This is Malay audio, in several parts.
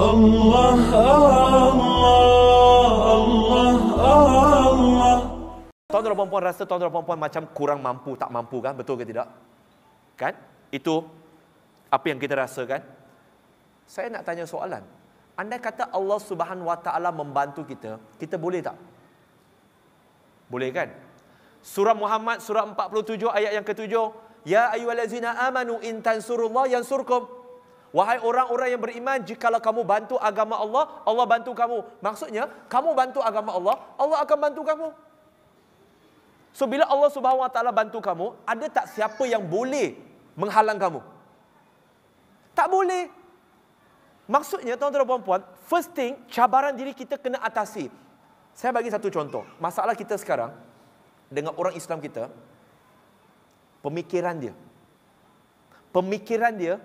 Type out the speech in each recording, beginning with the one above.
Allah Allah Allah Allah Tuan dan puan rasa tuan dan puan macam kurang mampu, tak mampu kan? Betul ke tidak? Kan? Itu apa yang kita rasa kan? Saya nak tanya soalan. Anda kata Allah Subhanahu Wa Taala membantu kita, kita boleh tak? Boleh kan? Surah Muhammad surah 47 ayat yang ketujuh, ya ayu ayyuhallazina amanu intansurullah tansurullah yansurkum. Wahai orang-orang yang beriman, jikalau kamu bantu agama Allah, Allah bantu kamu. Maksudnya, kamu bantu agama Allah, Allah akan bantu kamu. So bila Allah Subhanahu Wa Taala bantu kamu, ada tak siapa yang boleh menghalang kamu? Tak boleh. Maksudnya tuan-tuan dan puan first thing cabaran diri kita kena atasi. Saya bagi satu contoh. Masalah kita sekarang dengan orang Islam kita pemikiran dia. Pemikiran dia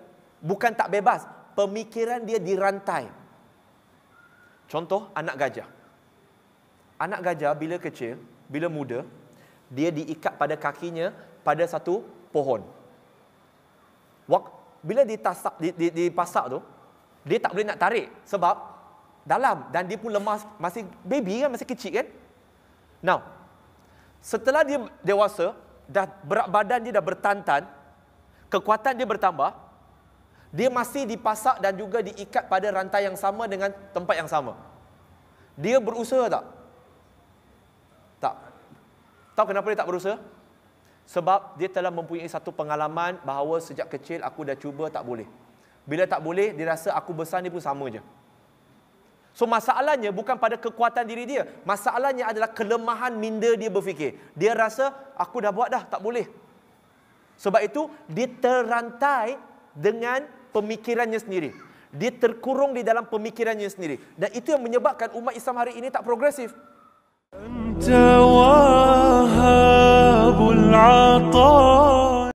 Bukan tak bebas. Pemikiran dia dirantai. Contoh, anak gajah. Anak gajah bila kecil, bila muda, dia diikat pada kakinya pada satu pohon. Bila ditasak, dipasak tu, dia tak boleh nak tarik. Sebab dalam dan dia pun lemas masih baby kan masih kecil kan now setelah dia dewasa dah berat badan dia dah bertantan kekuatan dia bertambah dia masih dipasak dan juga diikat pada rantai yang sama dengan tempat yang sama. Dia berusaha tak? Tak. Tahu kenapa dia tak berusaha? Sebab dia telah mempunyai satu pengalaman bahawa sejak kecil aku dah cuba tak boleh. Bila tak boleh, dia rasa aku besar ni pun sama je. So masalahnya bukan pada kekuatan diri dia. Masalahnya adalah kelemahan minda dia berfikir. Dia rasa aku dah buat dah, tak boleh. Sebab itu dia terantai dengan pemikirannya sendiri. Dia terkurung di dalam pemikirannya sendiri. Dan itu yang menyebabkan umat Islam hari ini tak progresif. Entawai.